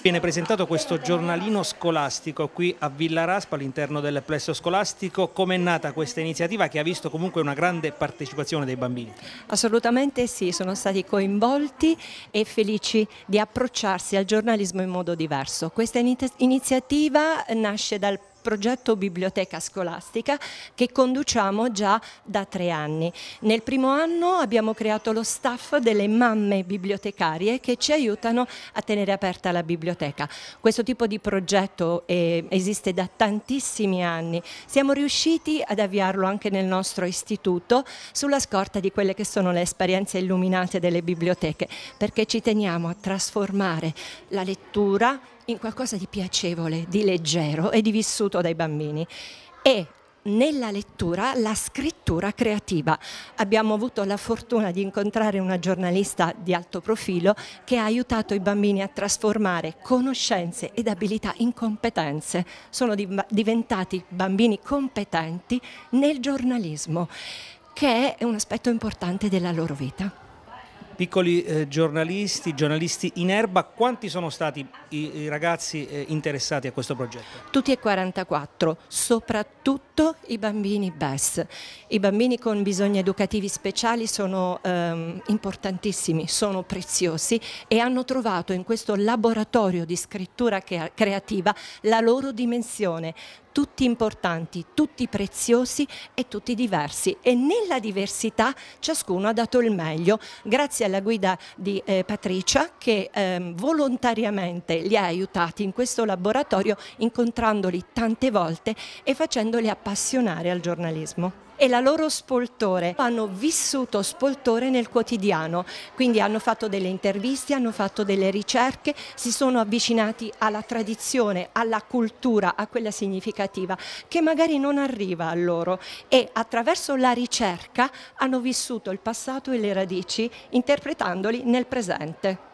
viene presentato questo giornalino scolastico qui a Villa Raspa all'interno del plesso scolastico. Com'è nata questa iniziativa che ha visto comunque una grande partecipazione dei bambini? Assolutamente sì, sono stati coinvolti e felici di approcciarsi al giornalismo in modo diverso. Questa iniziativa nasce dal progetto biblioteca scolastica che conduciamo già da tre anni. Nel primo anno abbiamo creato lo staff delle mamme bibliotecarie che ci aiutano a tenere aperta la biblioteca. Questo tipo di progetto eh, esiste da tantissimi anni. Siamo riusciti ad avviarlo anche nel nostro istituto sulla scorta di quelle che sono le esperienze illuminate delle biblioteche perché ci teniamo a trasformare la lettura in qualcosa di piacevole, di leggero e di vissuto dai bambini. E nella lettura la scrittura creativa. Abbiamo avuto la fortuna di incontrare una giornalista di alto profilo che ha aiutato i bambini a trasformare conoscenze ed abilità in competenze. Sono diventati bambini competenti nel giornalismo, che è un aspetto importante della loro vita piccoli eh, giornalisti, giornalisti in erba, quanti sono stati i, i ragazzi eh, interessati a questo progetto? Tutti e 44, soprattutto i bambini BES. I bambini con bisogni educativi speciali sono ehm, importantissimi, sono preziosi e hanno trovato in questo laboratorio di scrittura creativa la loro dimensione, tutti importanti, tutti preziosi e tutti diversi e nella diversità ciascuno ha dato il meglio grazie alla guida di eh, Patricia che eh, volontariamente li ha aiutati in questo laboratorio incontrandoli tante volte e facendoli appassionare al giornalismo e la loro Spoltore. Hanno vissuto Spoltore nel quotidiano, quindi hanno fatto delle interviste, hanno fatto delle ricerche, si sono avvicinati alla tradizione, alla cultura, a quella significativa che magari non arriva a loro e attraverso la ricerca hanno vissuto il passato e le radici interpretandoli nel presente.